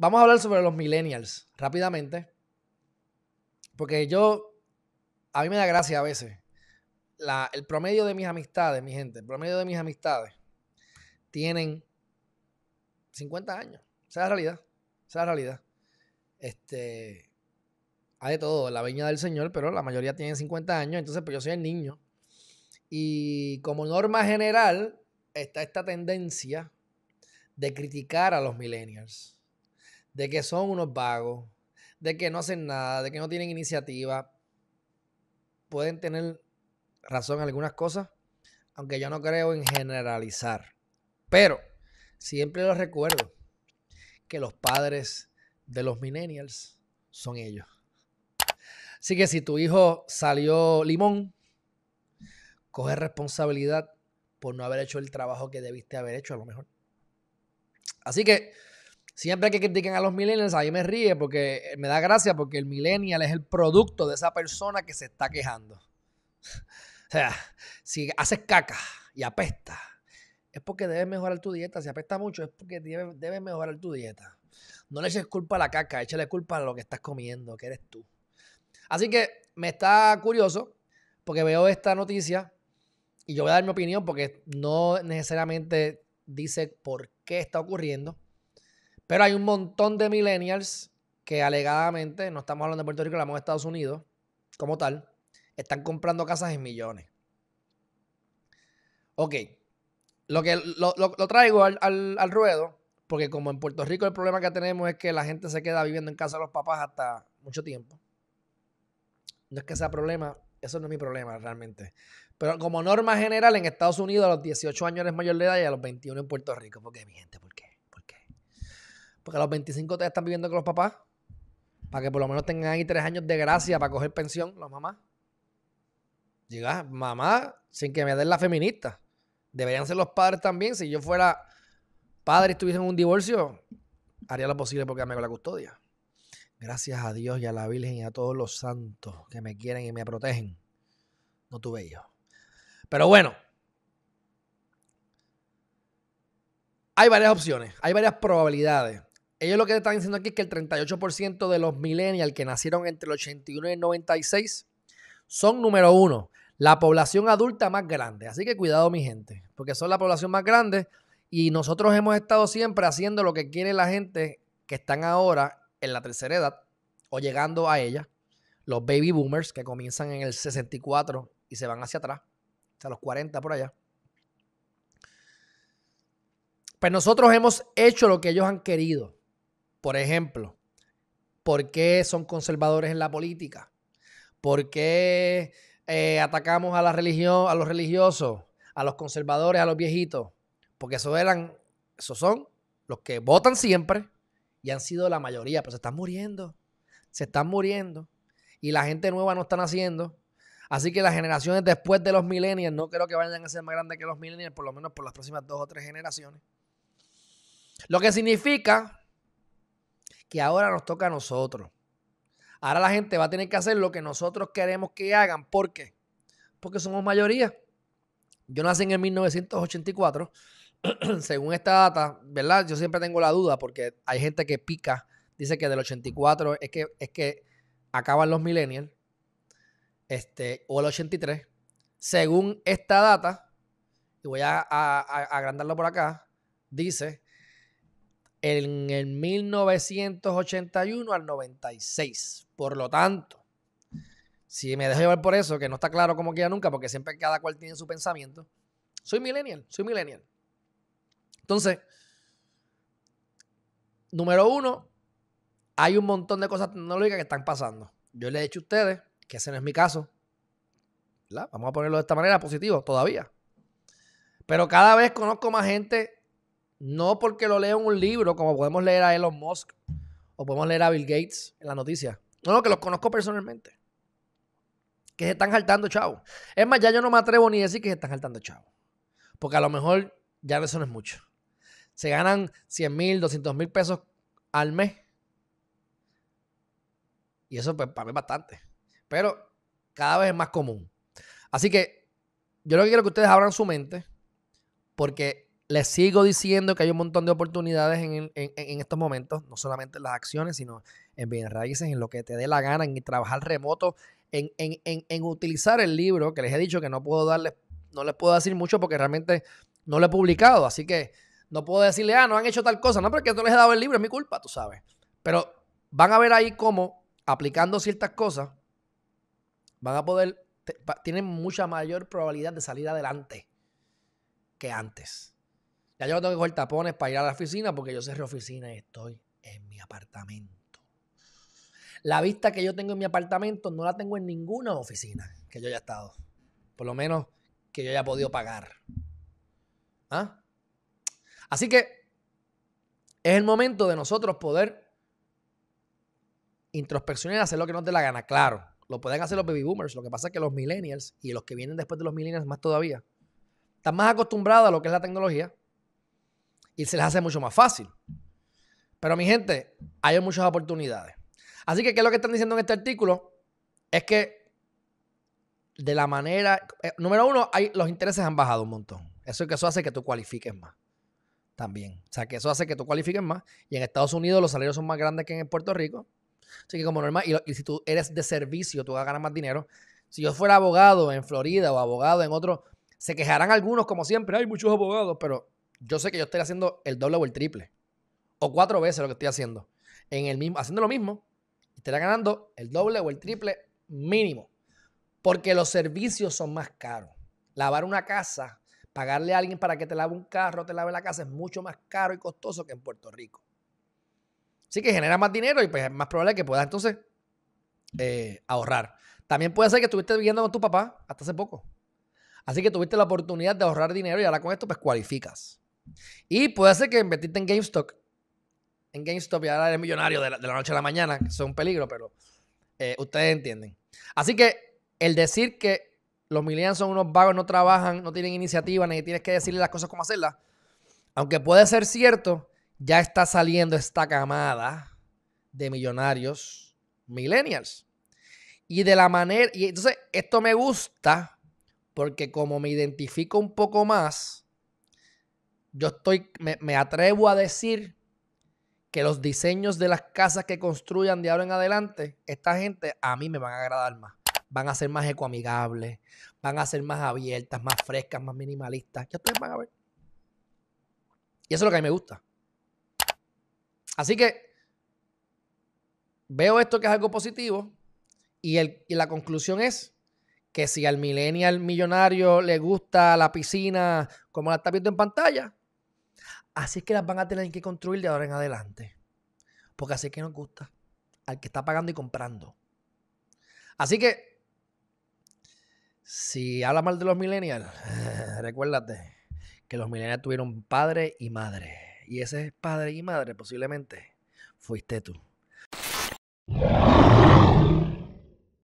Vamos a hablar sobre los millennials rápidamente. Porque yo, a mí me da gracia a veces. el promedio de mis amistades, mi gente, el promedio de mis amistades tienen 50 años. Esa es la realidad. Esa la realidad. Este, hay de todo, la viña del Señor, pero la mayoría tienen 50 años, entonces pues yo soy el niño. Y como norma general, está esta tendencia de criticar a los millennials, de que son unos vagos, de que no hacen nada, de que no tienen iniciativa. Pueden tener razón en algunas cosas, aunque yo no creo en generalizar. Pero siempre lo recuerdo que los padres de los millennials son ellos. Así que si tu hijo salió limón, coge responsabilidad por no haber hecho el trabajo que debiste haber hecho a lo mejor. Así que siempre que critiquen a los millennials, ahí me ríe porque eh, me da gracia porque el millennial es el producto de esa persona que se está quejando. o sea, si haces caca y apesta, es porque debes mejorar tu dieta. Si apesta mucho, es porque debes, debes mejorar tu dieta. No le eches culpa a la caca, échale culpa a lo que estás comiendo, que eres tú. Así que me está curioso porque veo esta noticia y yo voy a dar mi opinión porque no necesariamente dice por qué está ocurriendo. Pero hay un montón de millennials que alegadamente, no estamos hablando de Puerto Rico, hablamos de Estados Unidos como tal, están comprando casas en millones. Ok, lo, que, lo, traigo al, al ruedo porque como en Puerto Rico el problema que tenemos es que la gente se queda viviendo en casa de los papás hasta mucho tiempo. No es que sea problema, eso no es mi problema realmente. Pero como norma general, en Estados Unidos a los 18 años eres mayor de edad y a los 21 en Puerto Rico. ¿Por qué, mi gente? ¿Por qué? ¿Por qué? Porque a los 25 te están viviendo con los papás. Para que por lo menos tengan ahí tres años de gracia para coger pensión los mamás. Llega, mamá, sin que me den la feminista. Deberían ser los padres también. Si yo fuera padre y estuviese en un divorcio, haría lo posible porque me la custodia. Gracias a Dios y a la Virgen y a todos los santos que me quieren y me protegen. No tuve hijos. Pero bueno, hay varias opciones, hay varias probabilidades. Ellos lo que están diciendo aquí es que el 38% de los millennials que nacieron entre el 81 y el 96 son número uno, la población adulta más grande. Así que cuidado mi gente, porque son la población más grande y nosotros hemos estado siempre haciendo lo que quiere la gente que están ahora en la tercera edad o llegando a ella, los baby boomers que comienzan en el 64 y se van hacia atrás, hasta los 40 por allá. Pues nosotros hemos hecho lo que ellos han querido. Por ejemplo, ¿por qué son conservadores en la política? ¿Por qué eh, atacamos a la religión, a los religiosos, a los conservadores, a los viejitos? Porque esos eran, esos son los que votan siempre, y han sido la mayoría, pero se están muriendo. Se están muriendo. Y la gente nueva no están haciendo. Así que las generaciones después de los millennials no creo que vayan a ser más grandes que los millennials, por lo menos por las próximas dos o tres generaciones. Lo que significa que ahora nos toca a nosotros. Ahora la gente va a tener que hacer lo que nosotros queremos que hagan. ¿Por qué? Porque somos mayoría. Yo nací en el 1984. según esta data, ¿verdad? Yo siempre tengo la duda porque hay gente que pica, dice que del 84 es que, es que acaban los millennials, este, o el 83. Según esta data, y voy a, agrandarlo por acá, dice en el 1981 al 96. Por lo tanto, si me dejo llevar por eso, que no está claro como quiera nunca, porque siempre cada cual tiene su pensamiento, soy millennial, soy millennial. Entonces, número uno, hay un montón de cosas tecnológicas que están pasando. Yo le he dicho a ustedes que ese no es mi caso. Vamos a ponerlo de esta manera, positivo, todavía. Pero cada vez conozco más gente, no porque lo leo en un libro, como podemos leer a Elon Musk o podemos leer a Bill Gates en la noticia. No, no, que los conozco personalmente. Que se están saltando, chavo. Es más, ya yo no me atrevo ni a decir que se están saltando, chavo. Porque a lo mejor ya eso no es mucho se ganan 100 mil, 200 mil pesos al mes. Y eso pues, para mí es bastante. Pero cada vez es más común. Así que yo lo que quiero que ustedes abran su mente, porque les sigo diciendo que hay un montón de oportunidades en, estos momentos, no solamente en las acciones, sino en bienes raíces, en lo que te dé la gana, en trabajar remoto, en, en utilizar el libro, que les he dicho que no puedo darles, no les puedo decir mucho porque realmente no lo he publicado. Así que no puedo decirle, ah, no han hecho tal cosa. No, porque no les he dado el libro, es mi culpa, tú sabes. Pero van a ver ahí cómo, aplicando ciertas cosas, van a poder, tienen mucha mayor probabilidad de salir adelante que antes. Ya yo no tengo que coger tapones para ir a la oficina porque yo cerré oficina y estoy en mi apartamento. La vista que yo tengo en mi apartamento no la tengo en ninguna oficina que yo haya estado. Por lo menos que yo haya podido pagar. ¿Ah? Así que es el momento de nosotros poder introspeccionar y hacer lo que nos dé la gana. Claro, lo pueden hacer los baby boomers. Lo que pasa es que los millennials y los que vienen después de los millennials más todavía están más acostumbrados a lo que es la tecnología y se les hace mucho más fácil. Pero mi gente, hay muchas oportunidades. Así que, ¿qué es lo que están diciendo en este artículo? Es que de la manera... Eh, número uno, los intereses han bajado un montón. Eso, es que eso hace que tú cualifiques más también. O sea, que eso hace que tú cualifiques más. Y en Estados Unidos los salarios son más grandes que en Puerto Rico. Así que como normal, y, si tú eres de servicio, tú vas a ganar más dinero. Si yo fuera abogado en Florida o abogado en otro, se quejarán algunos, como siempre, hay muchos abogados, pero yo sé que yo estoy haciendo el doble o el triple. O cuatro veces lo que estoy haciendo. En el mismo, haciendo lo mismo, estará ganando el doble o el triple mínimo. Porque los servicios son más caros. Lavar una casa Pagarle a alguien para que te lave un carro, te lave la casa es mucho más caro y costoso que en Puerto Rico. Así que genera más dinero y pues es más probable que puedas entonces eh, ahorrar. También puede ser que estuviste viviendo con tu papá hasta hace poco. Así que tuviste la oportunidad de ahorrar dinero y ahora con esto pues cualificas. Y puede ser que invertiste en GameStop. En GameStop y ahora eres millonario de la, noche a la mañana, eso es un peligro, pero eh, ustedes entienden. Así que el decir que los millennials son unos vagos, no trabajan, no tienen iniciativa, ni tienes que decirle las cosas como hacerlas. Aunque puede ser cierto, ya está saliendo esta camada de millonarios millennials. Y de la manera, y entonces esto me gusta porque como me identifico un poco más, yo estoy, me, me atrevo a decir que los diseños de las casas que construyan de ahora en adelante, esta gente a mí me van a agradar más van a ser más ecoamigables, van a ser más abiertas, más frescas, más minimalistas. Ya ustedes van a ver. Y eso es lo que a mí me gusta. Así que veo esto que es algo positivo y, la conclusión es que si al millennial millonario le gusta la piscina como la está viendo en pantalla, así es que las van a tener que construir de ahora en adelante. Porque así es que nos gusta al que está pagando y comprando. Así que si habla mal de los millennials, recuérdate que los millennials tuvieron padre y madre. Y ese padre y madre posiblemente fuiste tú.